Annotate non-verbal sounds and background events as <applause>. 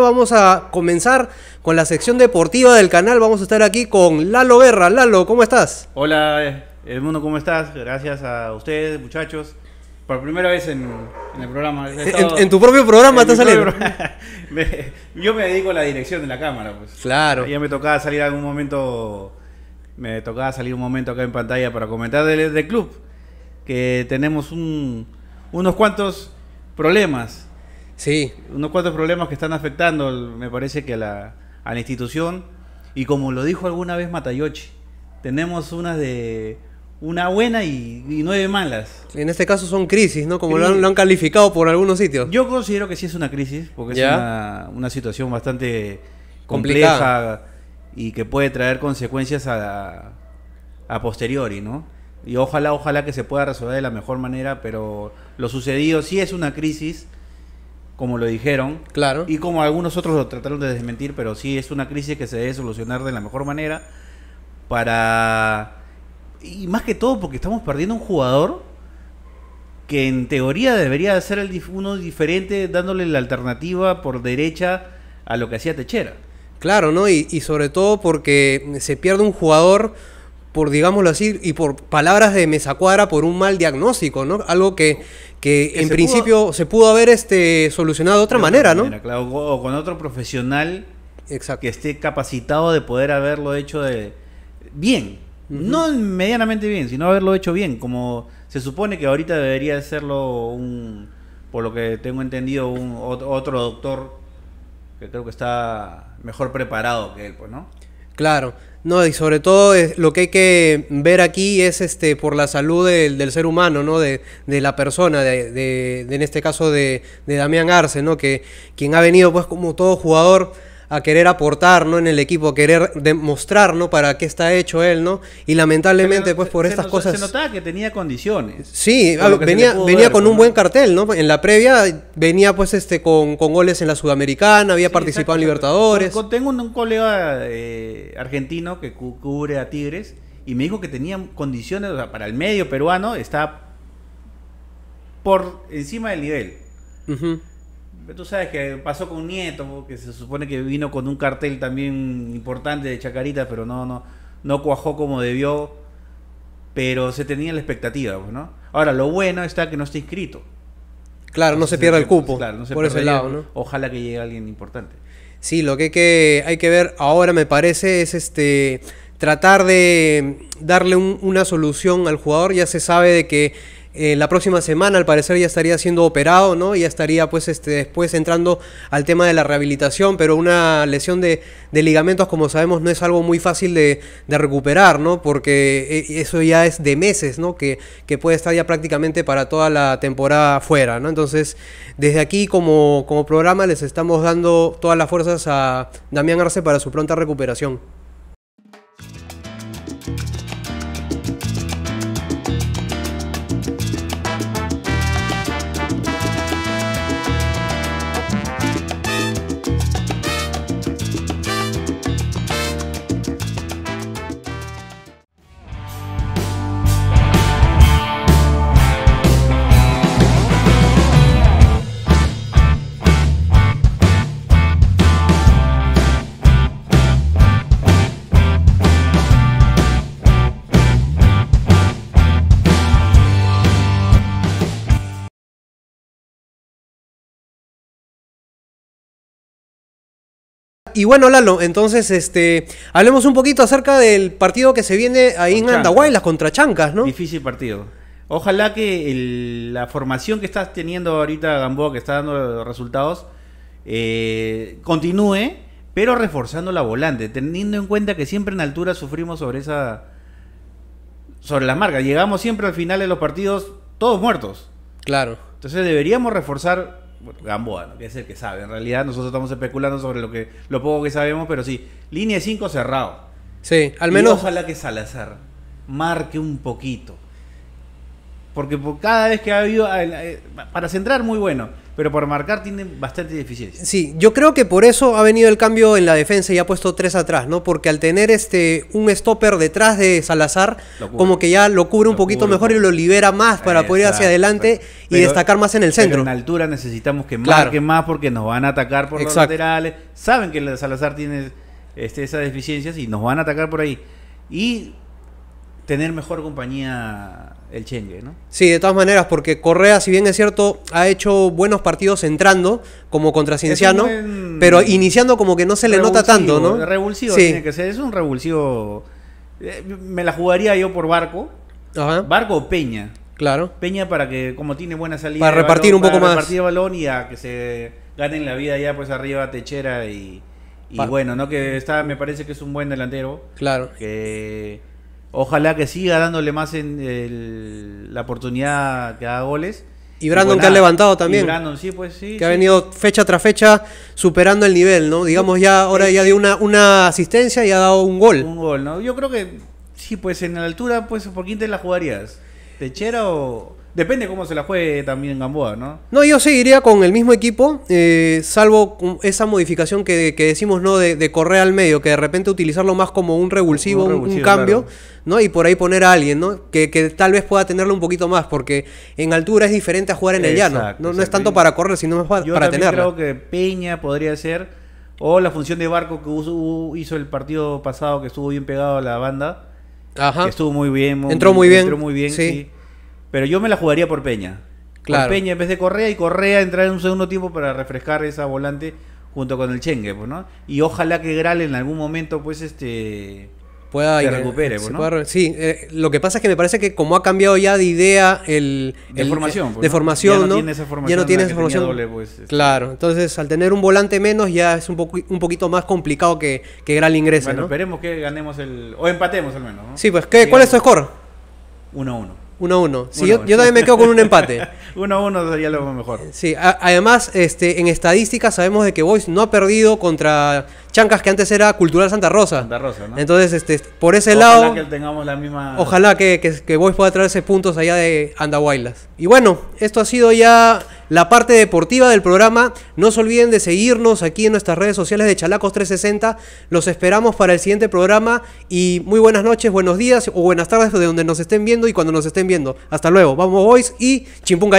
Vamos a comenzar con la sección deportiva del canal. Vamos a estar aquí con Lalo Guerra Lalo, ¿cómo estás? Hola, el mundo, ¿cómo estás? Gracias a ustedes, muchachos. Por primera vez en, el programa. en, tu propio programa estás saliendo. <laughs> yo me dedico a la dirección de la cámara. Pues. Claro. Ya me tocaba salir algún momento. Me tocaba salir un momento acá en pantalla para comentar del, club. Que tenemos unos cuantos problemas unos cuantos problemas que están afectando, me parece que a la, institución. Y como lo dijo alguna vez Matayochi, tenemos unas de una buena y, nueve malas. En este caso son crisis, ¿no? Como lo han, calificado por algunos sitios. Yo considero que sí es una crisis, porque es una, situación bastante compleja y que puede traer consecuencias a, a posteriori, ¿no? Y ojalá, ojalá que se pueda resolver de la mejor manera, pero lo sucedido sí es una crisis como lo dijeron. Claro. Y como algunos otros lo trataron de desmentir, pero sí es una crisis que se debe solucionar de la mejor manera para... Y más que todo porque estamos perdiendo un jugador que en teoría debería ser el, uno diferente dándole la alternativa por derecha a lo que hacía Techera. Claro, ¿no? y sobre todo porque se pierde un jugador por digámoslo así, y por palabras de cuadra por un mal diagnóstico, ¿no? Algo que, que, en principio se pudo haber este, solucionado de otra manera, ¿no? Claro, o con otro profesional que esté capacitado de poder haberlo hecho de bien. No medianamente bien, sino haberlo hecho bien, como se supone que ahorita debería serlo, un, por lo que tengo entendido, un otro doctor que creo que está mejor preparado que él, pues, ¿no? Claro. No, y sobre todo eh, lo que hay que ver aquí es este por la salud del, del ser humano, ¿no? De, de la persona, de, de, en este caso de, de Damián Arce, ¿no? Que quien ha venido pues como todo jugador a querer aportar, ¿no? En el equipo, a querer demostrar, ¿no? Para qué está hecho él, ¿no? Y lamentablemente, pues por estas cosas... Se notaba que tenía condiciones. Sí, venía, venía con un buen cartel, ¿no? En la previa venía pues este con, con goles en la Sudamericana, había participado en Libertadores. tengo un, colega eh, argentino que cubre a Tigres y me dijo que tenía condiciones, o sea, para el medio peruano está por encima del nivel. Tú sabes que pasó con un Nieto, que se supone que vino con un cartel también importante de Chacarita, pero no, no, no cuajó como debió, pero se tenía la expectativa, pues, ¿no? Ahora, lo bueno está que no está inscrito. Claro, no se pierda el pues, cupo. por ese lado, ¿no? Ojalá que llegue alguien importante. Sí, lo que hay, que hay que ver ahora me parece es este tratar de darle una solución al jugador. Ya se sabe de que eh, la próxima semana al parecer ya estaría siendo operado, ¿no? Ya estaría pues este, después entrando al tema de la rehabilitación, pero una lesión de, ligamentos como sabemos no es algo muy fácil de, recuperar, ¿no? Porque eh, eso ya es de meses, ¿no? Que, puede estar ya prácticamente para toda la temporada fuera, ¿no? Entonces desde aquí como, como programa les estamos dando todas las fuerzas a Damián Arce para su pronta recuperación. Y bueno, Lalo, entonces este hablemos un poquito acerca del partido que se viene ahí en Andahuaylas las contrachancas, ¿no? Difícil partido. Ojalá que la formación que estás teniendo ahorita Gamboa, que está dando resultados, eh, continúe, pero reforzando la volante, teniendo en cuenta que siempre en altura sufrimos sobre esa sobre las marcas. Llegamos siempre al final de los partidos todos muertos. Claro. Entonces deberíamos reforzar Gamboa, que es el que sabe. En realidad nosotros estamos especulando sobre lo que lo poco que sabemos, pero sí, línea 5 cerrado. Sí, al menos. Y ojalá que Salazar marque un poquito. Porque cada vez que ha habido. Eh, eh, para centrar, muy bueno. Pero para marcar tiene bastante deficiencia. Sí, yo creo que por eso ha venido el cambio en la defensa y ha puesto tres atrás, ¿no? Porque al tener este un stopper detrás de Salazar, como que ya lo cubre un poquito mejor y lo libera más para poder ir hacia adelante y destacar más en el centro. en altura necesitamos que marque más porque nos van a atacar por los laterales. Saben que Salazar tiene este, esas deficiencias y nos van a atacar por ahí. Y tener mejor compañía el Chenge, ¿no? Sí, de todas maneras, porque Correa, si bien es cierto, ha hecho buenos partidos entrando como contra Cienciano, pero iniciando como que no se le nota tanto, ¿no? Revulsivo sí. que es un revulsivo. Eh, me la jugaría yo por Barco. Ajá. Barco o Peña. Claro. Peña para que, como tiene buena salida. Para repartir un poco para más. Repartir balón y a que se ganen la vida ya pues arriba Techera y, y bueno, ¿no? Que está, me parece que es un buen delantero. Claro. Que Ojalá que siga dándole más en la oportunidad que haga goles. Y Brandon que ha levantado también. Brandon, sí, pues sí. Que ha venido fecha tras fecha superando el nivel, ¿no? Digamos ya, ahora ya dio una, asistencia y ha dado un gol. Un gol, ¿no? Yo creo que sí, pues en la altura, pues, ¿por quién te la jugarías? ¿Techera o, Depende cómo se la juegue también Gamboa, ¿no? No, yo seguiría con el mismo equipo, eh, salvo esa modificación que, decimos, ¿no? De, correr al medio, que de repente utilizarlo más como un revulsivo, un, cambio, ¿no? Y por ahí poner a alguien, ¿no? Que, tal vez pueda tenerlo un poquito más, porque en altura es diferente a jugar en el llano. No, es tanto para correr, sino más para, tenerlo. Yo creo que Peña podría ser, o la función de barco que hizo el partido pasado, que estuvo bien pegado a la banda. Ajá. Que estuvo muy bien. entró muy bien. Entró muy bien, sí pero yo me la jugaría por Peña. Claro. Peña en vez de Correa y Correa entrar en un segundo tiempo para refrescar esa volante junto con el Chengue, pues, ¿no? Y ojalá que Gral en algún momento, pues, este... Pueda se recupere, eh, pues, sí, eh, lo que pasa es que me parece que como ha cambiado ya de idea el... De formación. ya ¿no? Tiene esa formación. Pues, este. Claro, entonces al tener un volante menos ya es un, un poquito más complicado que, que Gral ingrese, Bueno, esperemos que ganemos el... o empatemos al menos, Sí, pues, ¿cuál es tu score? 1-1. 1 1. yo, también me quedo con un empate. 1 <laughs> 1 sería lo mejor. Sí, además, este, en estadísticas sabemos de que Boyce no ha perdido contra Chancas que antes era Cultural Santa Rosa. Santa Rosa, ¿no? Entonces, este, por ese lado. Ojalá que tengamos la misma. Ojalá que, que, que pueda traerse puntos allá de Andahuaylas. Y bueno, esto ha sido ya la parte deportiva del programa. No se olviden de seguirnos aquí en nuestras redes sociales de Chalacos360. Los esperamos para el siguiente programa y muy buenas noches, buenos días o buenas tardes de donde nos estén viendo y cuando nos estén viendo. Hasta luego. Vamos, boys, y chimpún